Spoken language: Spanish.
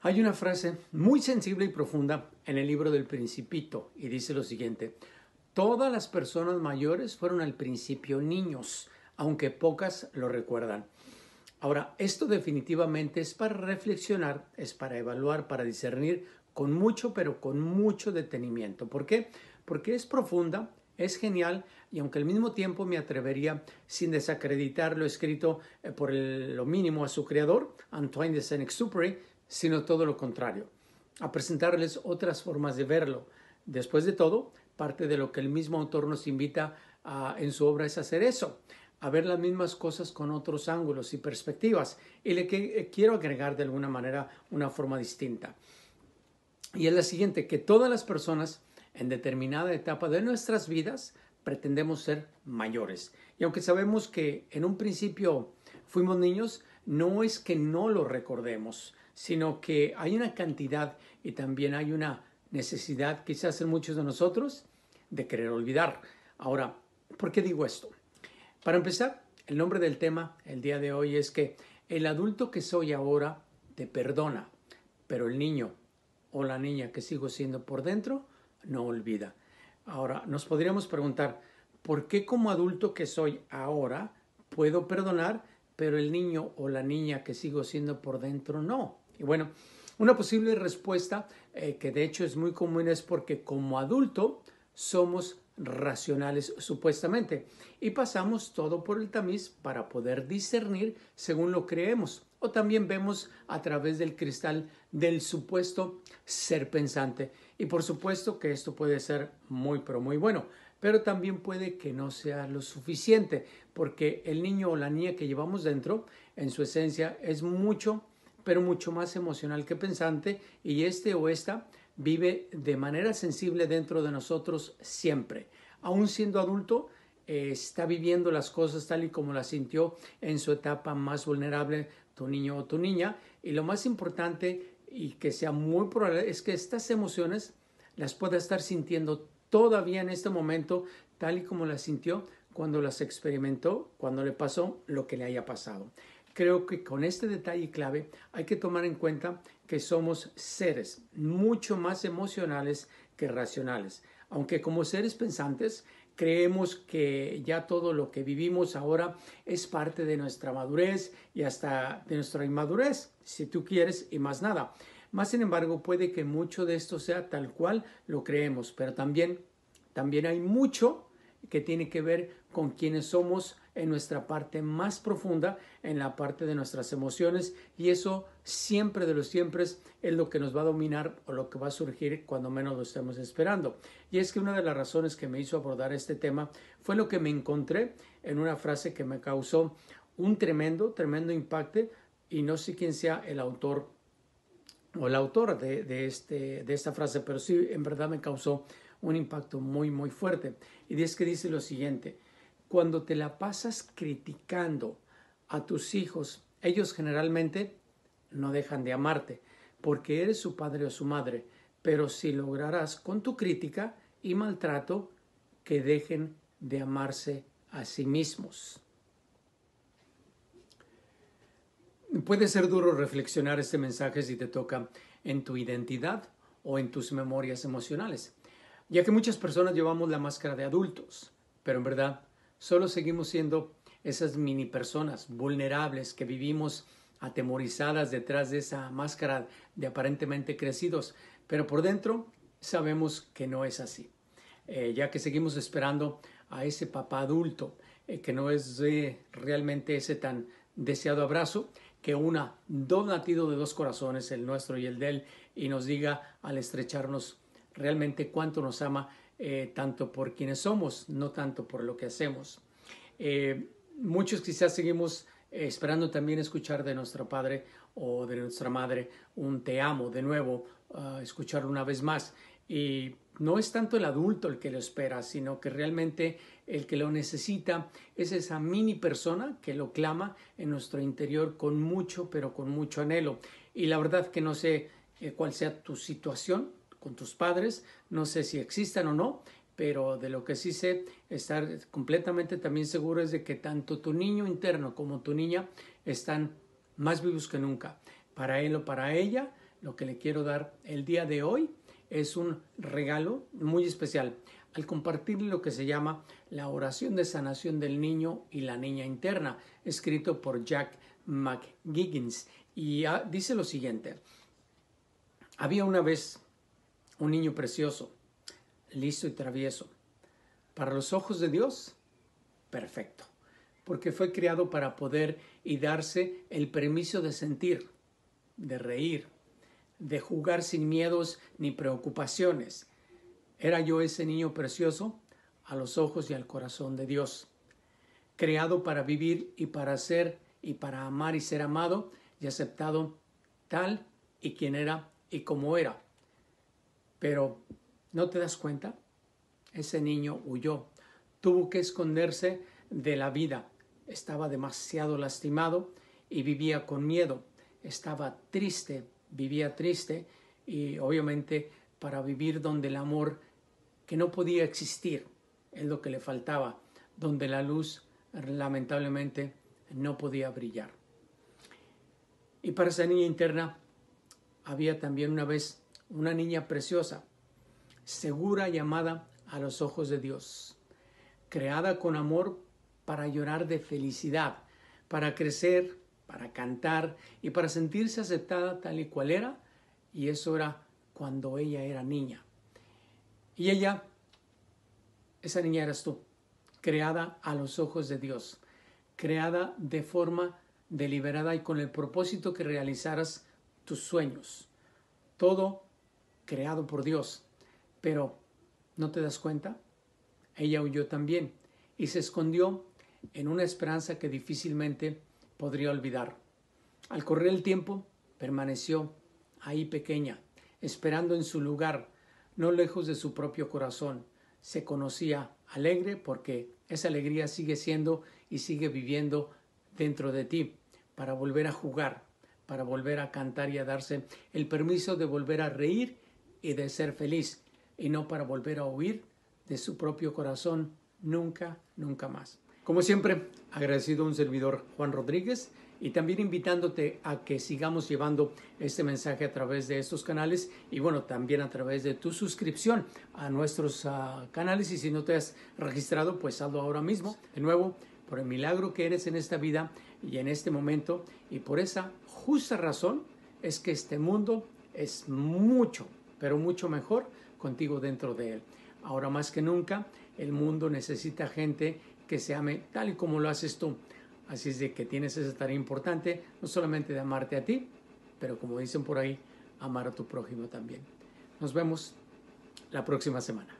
Hay una frase muy sensible y profunda en el libro del Principito y dice lo siguiente, todas las personas mayores fueron al principio niños, aunque pocas lo recuerdan. Ahora, esto definitivamente es para reflexionar, es para evaluar, para discernir con mucho, pero con mucho detenimiento. ¿Por qué? Porque es profunda, es genial y aunque al mismo tiempo me atrevería, sin desacreditar lo escrito eh, por lo mínimo a su creador, Antoine de Saint-Exupéry, sino todo lo contrario, a presentarles otras formas de verlo. Después de todo, parte de lo que el mismo autor nos invita en su obra es hacer eso, a ver las mismas cosas con otros ángulos y perspectivas. Y le eh, quiero agregar de alguna manera una forma distinta. Y es la siguiente, que todas las personas en determinada etapa de nuestras vidas pretendemos ser mayores. Y aunque sabemos que en un principio fuimos niños, no es que no lo recordemos, sino que hay una cantidad y también hay una necesidad, quizás en muchos de nosotros, de querer olvidar. Ahora, ¿por qué digo esto? Para empezar, el nombre del tema el día de hoy es que el adulto que soy ahora te perdona, pero el niño o la niña que sigo siendo por dentro no olvida. Ahora, nos podríamos preguntar, ¿por qué como adulto que soy ahora puedo perdonar, pero el niño o la niña que sigo siendo por dentro no? Y bueno, una posible respuesta, eh, que de hecho es muy común, es porque como adulto somos racionales supuestamente y pasamos todo por el tamiz para poder discernir según lo creemos o también vemos a través del cristal del supuesto ser pensante y por supuesto que esto puede ser muy pero muy bueno pero también puede que no sea lo suficiente porque el niño o la niña que llevamos dentro en su esencia es mucho pero mucho más emocional que pensante, y este o esta vive de manera sensible dentro de nosotros siempre. Aún siendo adulto, eh, está viviendo las cosas tal y como las sintió en su etapa más vulnerable, tu niño o tu niña, y lo más importante y que sea muy probable es que estas emociones las pueda estar sintiendo todavía en este momento, tal y como las sintió cuando las experimentó, cuando le pasó lo que le haya pasado creo que con este detalle clave hay que tomar en cuenta que somos seres mucho más emocionales que racionales. Aunque como seres pensantes creemos que ya todo lo que vivimos ahora es parte de nuestra madurez y hasta de nuestra inmadurez, si tú quieres, y más nada. Más sin embargo, puede que mucho de esto sea tal cual lo creemos, pero también, también hay mucho que tiene que ver con quienes somos en nuestra parte más profunda, en la parte de nuestras emociones, y eso siempre de los siempre es lo que nos va a dominar o lo que va a surgir cuando menos lo estemos esperando. Y es que una de las razones que me hizo abordar este tema fue lo que me encontré en una frase que me causó un tremendo, tremendo impacto, y no sé quién sea el autor o el autor este, de, esta frase, pero sí en verdad me causó un impacto muy, muy fuerte. Y es que dice lo siguiente, cuando te la pasas criticando a tus hijos, ellos generalmente no dejan de amarte, porque eres su padre o su madre, pero si lograrás con tu crítica y maltrato que dejen de amarse a sí mismos. Puede ser duro reflexionar este mensaje si te toca en tu identidad o en tus memorias emocionales, ya que muchas personas llevamos la máscara de adultos, pero en verdad solo seguimos siendo esas mini personas vulnerables que vivimos atemorizadas detrás de esa máscara de aparentemente crecidos, pero por dentro sabemos que no es así, eh, ya que seguimos esperando a ese papá adulto, eh, que no es eh, realmente ese tan deseado abrazo, que una dos latidos de dos corazones, el nuestro y el de él, y nos diga al estrecharnos realmente cuánto nos ama, eh, tanto por quienes somos, no tanto por lo que hacemos. Eh, muchos quizás seguimos eh, esperando también escuchar de nuestro padre o de nuestra madre un te amo de nuevo, ah, escuchar una vez más. Y no es tanto el adulto el que lo espera, sino que realmente el que lo necesita es esa mini persona que lo clama en nuestro interior con mucho, pero con mucho anhelo. Y la verdad que no sé eh, cuál sea tu situación con tus padres, no sé si existan o no, pero de lo que sí sé estar completamente también seguro es de que tanto tu niño interno como tu niña están más vivos que nunca. Para él o para ella, lo que le quiero dar el día de hoy es un regalo muy especial al compartir lo que se llama La oración de sanación del niño y la niña interna, escrito por Jack McGiggins. Y ah, dice lo siguiente, había una vez un niño precioso, listo y travieso. Para los ojos de Dios, perfecto, porque fue creado para poder y darse el permiso de sentir, de reír, de jugar sin miedos ni preocupaciones. Era yo ese niño precioso a los ojos y al corazón de Dios, creado para vivir y para ser y para amar y ser amado y aceptado tal y quien era y como era. Pero, ¿no te das cuenta? Ese niño huyó, tuvo que esconderse de la vida, estaba demasiado lastimado y vivía con miedo, estaba triste vivía triste y obviamente para vivir donde el amor que no podía existir es lo que le faltaba, donde la luz lamentablemente no podía brillar. Y para esa niña interna había también una vez una niña preciosa, segura llamada a los ojos de Dios, creada con amor para llorar de felicidad, para crecer para cantar y para sentirse aceptada tal y cual era, y eso era cuando ella era niña. Y ella, esa niña eras tú, creada a los ojos de Dios, creada de forma deliberada y con el propósito que realizaras tus sueños. Todo creado por Dios. Pero, ¿no te das cuenta? Ella huyó también y se escondió en una esperanza que difícilmente podría olvidar. Al correr el tiempo, permaneció ahí pequeña, esperando en su lugar, no lejos de su propio corazón. Se conocía alegre porque esa alegría sigue siendo y sigue viviendo dentro de ti, para volver a jugar, para volver a cantar y a darse el permiso de volver a reír y de ser feliz, y no para volver a huir de su propio corazón nunca, nunca más. Como siempre, agradecido a un servidor Juan Rodríguez y también invitándote a que sigamos llevando este mensaje a través de estos canales y bueno, también a través de tu suscripción a nuestros ah, canales y si no te has registrado, pues hazlo ahora mismo. De nuevo, por el milagro que eres en esta vida y en este momento y por esa justa razón es que este mundo es mucho, pero mucho mejor contigo dentro de él. Ahora más que nunca, el mundo necesita gente que se ame tal y como lo haces tú. Así es de que tienes esa tarea importante, no solamente de amarte a ti, pero como dicen por ahí, amar a tu prójimo también. Nos vemos la próxima semana.